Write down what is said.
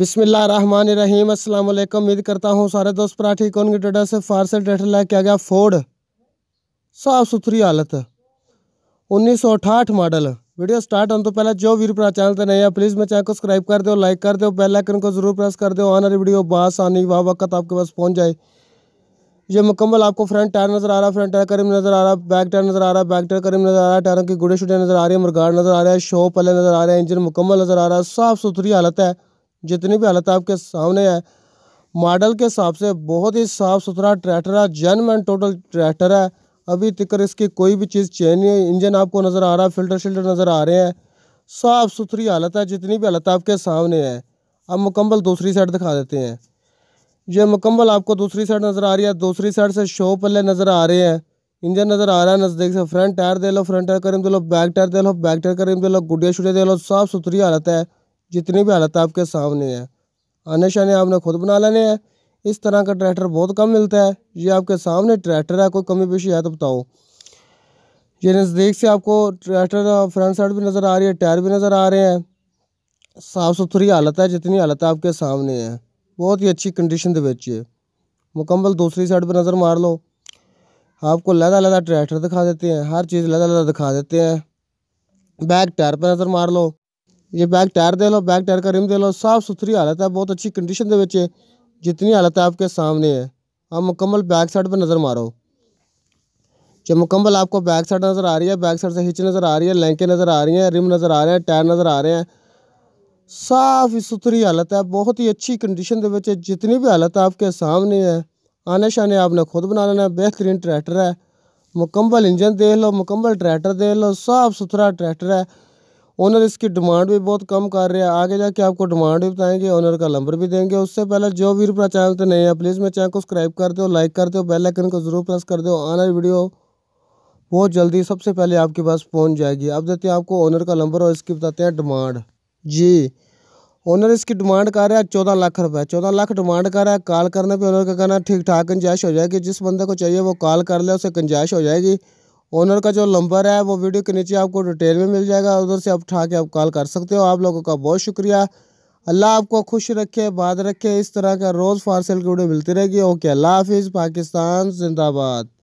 बिसमीम अस्सलाम वालेकुम उम्मीद करता हूँ सारे दोस्त पराठी कौन की डेटा से फारसल डेट लैके क्या गया फोर्ड साफ़ सुथरी हालत उन्नीस सौ अठाठ मॉडल वीडियो स्टार्ट होने तो पहले जो वीर भरा चैनल पर नहीं है प्लीज़ मेरे चैनल को सब्सक्राइब कर दो लाइक कर दो बेल आइकन को ज़रूर प्रेस कर दो आने वीडियो बासानी वाह वक्त आपके पास पहुँच जाए ये मुकम्मल आपको फ्रंट टायर नज़र आ रहा फ्रंट टायर करीब नज़र आ रहा है बैक टायर नज़र आ रहा है बैक टायर करीब नज़र आ रहा है टायरों की गुड़े शुड़े नज़र आ रही है मरगाड़ नज़र आ रहा है शो पले नज़र आ रहा है इंजन मुकम्मल नज़र आ रहा है साफ़ सुथरी हालत है जितनी भी हालत आपके सामने है मॉडल के हिसाब से बहुत ही साफ़ सुथरा ट्रैक्टर है जेनवन टोटल ट्रैक्टर है अभी तक इसकी कोई भी चीज़ चेंज नहीं है इंजन आपको नज़र आ रहा है फिल्टर शिल्टर नज़र आ रहे हैं साफ़ सुथरी हालत है जितनी भी हालत आपके सामने है अब मुकम्मल दूसरी साइड दिखा देते हैं ये मुकम्मल आपको दूसरी साइड नज़र आ रही है दूसरी साइड से शो पल्ले नज़र आ रहे हैं इंजन नज़र आ रहा है नज़दीक से फ्रंट टायर दे लो फ्रंट टायर करीम दे लो बैक टायर दे लो बैक टायर करीम दे लो गुडिया शुडिया दे लो साफ़ सुथरी हालत है जितनी भी हालत आपके सामने है आने शाने आपने खुद बना लेने हैं इस तरह का ट्रैक्टर बहुत कम मिलता है ये आपके सामने ट्रैक्टर है कोई कमी पेशी है तो बताओ ये नज़दीक से आपको ट्रैक्टर फ्रंट साइड भी नज़र आ रही है टायर भी नज़र आ रहे हैं साफ़ सुथरी हालत है जितनी हालत आपके सामने है बहुत ही अच्छी कंडीशन के बच्चे मुकम्मल दूसरी साइड पर नज़र मार लो आपको लदा लदा ट्रैक्टर दिखा देते हैं हर चीज़ लदा लदा दिखा देते हैं बैक टायर पर नज़र मार लो ये बैक टायर दे लो बैक टायर का रिम दे लो साफ़ सुथरी हालत है बहुत अच्छी कंडीशन के बच्चे जितनी हालत है आपके सामने है आप मुकम्मल बैक साइड पर नज़र मारो जब मुकम्मल आपको बैक साइड नज़र आ रही है बैक साइड से हिच नज़र आ रही है लेंके नज़र आ रही हैं रिम नज़र आ रहे हैं टायर नज़र आ रहे हैं साफ़ सुथरी हालत है बहुत ही अच्छी कंडीशन के बच्चे जितनी भी हालत आपके सामने है आने शाने आपने खुद बना लेना बेहतरीन ट्रैक्टर है मुकम्मल इंजन देख लो मुकम्मल ट्रैक्टर देख लो साफ़ सुथरा ट्रैक्टर है ओनर इसकी डिमांड भी बहुत कम कर रहे हैं आगे जाके आपको डिमांड भी बताएंगे ओनर का नंबर भी देंगे उससे पहले जो भी रुपया चैनल तो नहीं है प्लीज़ मेरे चैनल को सब्सक्राइब कर दो लाइक कर दो बेल आइकन को ज़रूर प्रेस कर दो आने वीडियो बहुत जल्दी सबसे पहले आपके पास पहुंच जाएगी अब देते हैं आपको ओनर का नंबर और इसकी बताते हैं डिमांड जी ओनर इसकी डिमांड कर रहा है चौदह लाख रुपए चौदह लाख डिमांड कर रहा है कॉल करने पे ओनर का कहना ठीक ठाक गुंजाइश हो जाएगी जिस बंदे को चाहिए वो कॉल कर ले उसे गुंजाइश हो जाएगी ओनर का जो नंबर है वो वीडियो के नीचे आपको डिटेल में मिल जाएगा उधर से आप उठा के आप कॉल कर सकते हो आप लोगों का बहुत शुक्रिया अल्लाह आपको खुश रखे बाद रखे इस तरह का रोज़ फारसेल की वीडियो मिलती रहेगी ओके अल्लाह हाफिज़ पाकिस्तान जिंदाबाद